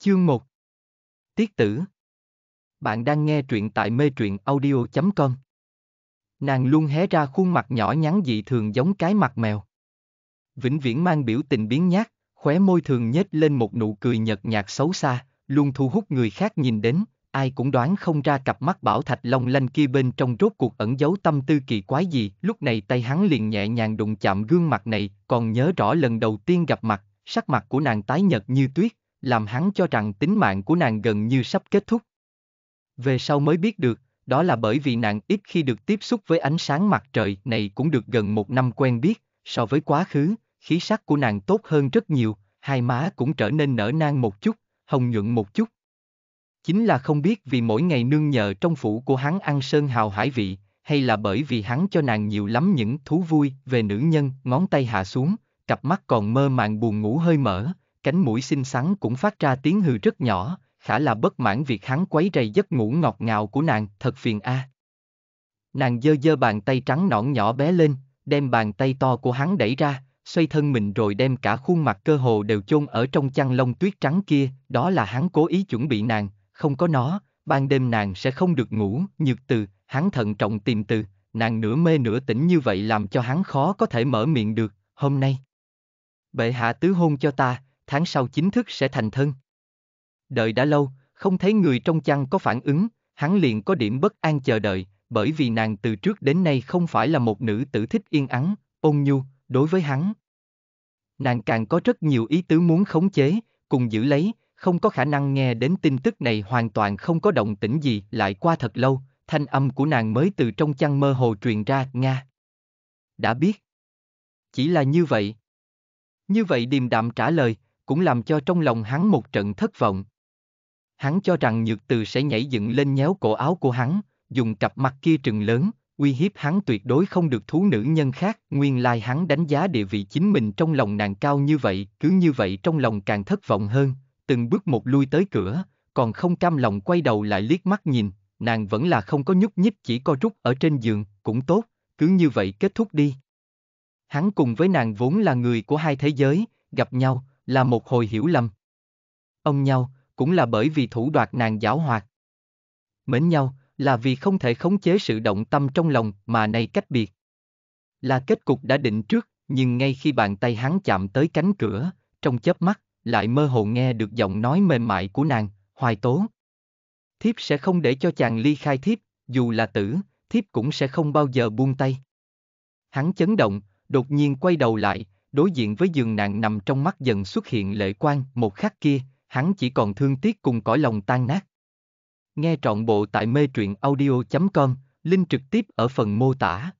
Chương 1 Tiết tử Bạn đang nghe truyện tại mê truyện audio.com Nàng luôn hé ra khuôn mặt nhỏ nhắn dị thường giống cái mặt mèo. Vĩnh viễn mang biểu tình biến nhát, khóe môi thường nhếch lên một nụ cười nhợt nhạt xấu xa, luôn thu hút người khác nhìn đến, ai cũng đoán không ra cặp mắt bảo thạch long lanh kia bên trong rốt cuộc ẩn giấu tâm tư kỳ quái gì. Lúc này tay hắn liền nhẹ nhàng đụng chạm gương mặt này, còn nhớ rõ lần đầu tiên gặp mặt, sắc mặt của nàng tái nhợt như tuyết, làm hắn cho rằng tính mạng của nàng gần như sắp kết thúc. Về sau mới biết được, đó là bởi vì nàng ít khi được tiếp xúc với ánh sáng mặt trời này cũng được gần một năm quen biết, so với quá khứ, khí sắc của nàng tốt hơn rất nhiều, hai má cũng trở nên nở nang một chút, hồng nhuận một chút. Chính là không biết vì mỗi ngày nương nhờ trong phủ của hắn ăn sơn hào hải vị, hay là bởi vì hắn cho nàng nhiều lắm những thú vui về nữ nhân, ngón tay hạ xuống, cặp mắt còn mơ màng buồn ngủ hơi mở, cánh mũi xinh xắn cũng phát ra tiếng hừ rất nhỏ, khả là bất mãn việc hắn quấy rầy giấc ngủ ngọt ngào của nàng, thật phiền a. À. Nàng dơ dơ bàn tay trắng nõn nhỏ bé lên, đem bàn tay to của hắn đẩy ra, xoay thân mình rồi đem cả khuôn mặt cơ hồ đều chôn ở trong chăn lông tuyết trắng kia, đó là hắn cố ý chuẩn bị nàng, không có nó, ban đêm nàng sẽ không được ngủ, nhược từ, hắn thận trọng tìm từ, nàng nửa mê nửa tỉnh như vậy làm cho hắn khó có thể mở miệng được, hôm nay. Bệ hạ tứ hôn cho ta, tháng sau chính thức sẽ thành thân. Đợi đã lâu, không thấy người trong chăn có phản ứng, hắn liền có điểm bất an chờ đợi, bởi vì nàng từ trước đến nay không phải là một nữ tử thích yên ắng, ôn nhu, đối với hắn. Nàng càng có rất nhiều ý tứ muốn khống chế, cùng giữ lấy, không có khả năng nghe đến tin tức này hoàn toàn không có động tĩnh gì lại qua thật lâu, thanh âm của nàng mới từ trong chăn mơ hồ truyền ra, Nga. Đã biết. Chỉ là như vậy. Như vậy điềm đạm trả lời, cũng làm cho trong lòng hắn một trận thất vọng. Hắn cho rằng Nhược Từ sẽ nhảy dựng lên nhéo cổ áo của hắn, dùng cặp mắt kia trừng lớn, uy hiếp hắn tuyệt đối không được thú nữ nhân khác. Nguyên lai hắn đánh giá địa vị chính mình trong lòng nàng cao như vậy, cứ như vậy trong lòng càng thất vọng hơn, từng bước một lui tới cửa, còn không cam lòng quay đầu lại liếc mắt nhìn, nàng vẫn là không có nhúc nhích chỉ co rút ở trên giường, cũng tốt, cứ như vậy kết thúc đi. Hắn cùng với nàng vốn là người của hai thế giới, gặp nhau, là một hồi hiểu lầm. Ông nhau, cũng là bởi vì thủ đoạt nàng giáo hoạt. Mến nhau, là vì không thể khống chế sự động tâm trong lòng mà nay cách biệt. Là kết cục đã định trước, nhưng ngay khi bàn tay hắn chạm tới cánh cửa, trong chớp mắt, lại mơ hồ nghe được giọng nói mềm mại của nàng, hoài tố. Thiếp sẽ không để cho chàng ly khai thiếp, dù là tử, thiếp cũng sẽ không bao giờ buông tay. Hắn chấn động, đột nhiên quay đầu lại, đối diện với giường nạn nằm trong mắt dần xuất hiện lệ quan một khắc kia, hắn chỉ còn thương tiếc cùng cõi lòng tan nát. Nghe trọn bộ tại mê truyện audio.com, link trực tiếp ở phần mô tả.